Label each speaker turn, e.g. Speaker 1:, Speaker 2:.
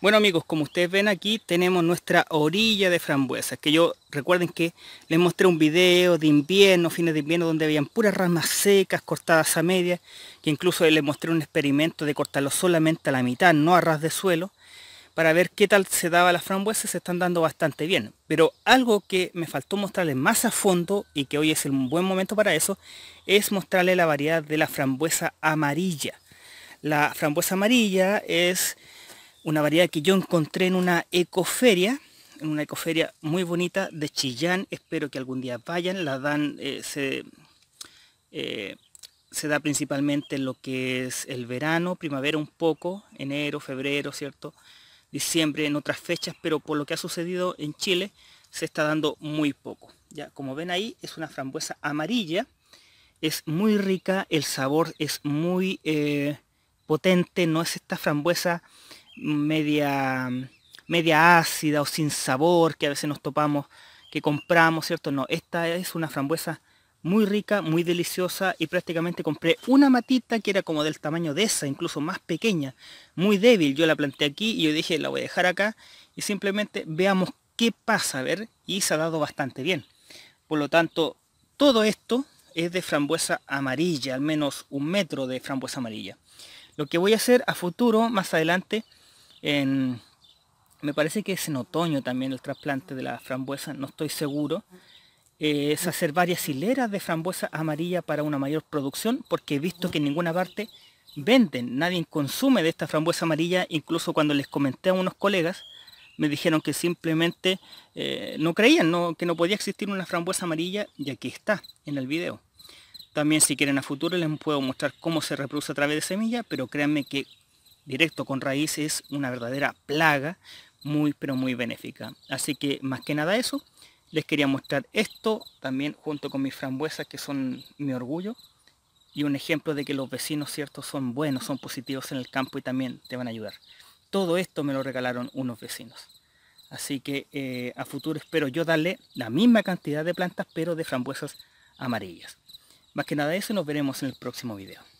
Speaker 1: Bueno amigos, como ustedes ven aquí tenemos nuestra orilla de frambuesas, que yo recuerden que les mostré un video de invierno, fines de invierno, donde habían puras ramas secas cortadas a media, que incluso les mostré un experimento de cortarlo solamente a la mitad, no a ras de suelo, para ver qué tal se daba las frambuesas, se están dando bastante bien. Pero algo que me faltó mostrarles más a fondo, y que hoy es el buen momento para eso, es mostrarles la variedad de la frambuesa amarilla. La frambuesa amarilla es una variedad que yo encontré en una ecoferia, en una ecoferia muy bonita de Chillán. Espero que algún día vayan. La dan, eh, eh, se, da principalmente en lo que es el verano, primavera un poco, enero, febrero, ¿cierto? Diciembre en otras fechas, pero por lo que ha sucedido en Chile se está dando muy poco. Ya, como ven ahí, es una frambuesa amarilla. Es muy rica, el sabor es muy eh, potente, no es esta frambuesa media, media ácida o sin sabor que a veces nos topamos, que compramos, ¿cierto? No, esta es una frambuesa muy rica, muy deliciosa y prácticamente compré una matita que era como del tamaño de esa, incluso más pequeña, muy débil. Yo la planté aquí y yo dije, la voy a dejar acá y simplemente veamos qué pasa, a ver, y se ha dado bastante bien. Por lo tanto, todo esto es de frambuesa amarilla, al menos un metro de frambuesa amarilla. Lo que voy a hacer a futuro, más adelante, me parece que es en otoño también el trasplante de la frambuesa, no estoy seguro. Eh, es hacer varias hileras de frambuesa amarilla para una mayor producción, porque he visto que en ninguna parte venden, nadie consume de esta frambuesa amarilla, incluso cuando les comenté a unos colegas, me dijeron que simplemente eh, no creían que no podía existir una frambuesa amarilla y aquí está en el video. También si quieren a futuro les puedo mostrar cómo se reproduce a través de semilla, pero créanme que directo con raíces, una verdadera plaga muy pero muy benéfica. Así que más que nada eso, les quería mostrar esto también junto con mis frambuesas que son mi orgullo y un ejemplo de que los vecinos ciertos son buenos, son positivos en el campo y también te van a ayudar. Todo esto me lo regalaron unos vecinos. Así que eh, a futuro espero yo darle la misma cantidad de plantas pero de frambuesas amarillas. Más que nada eso, nos veremos en el próximo video.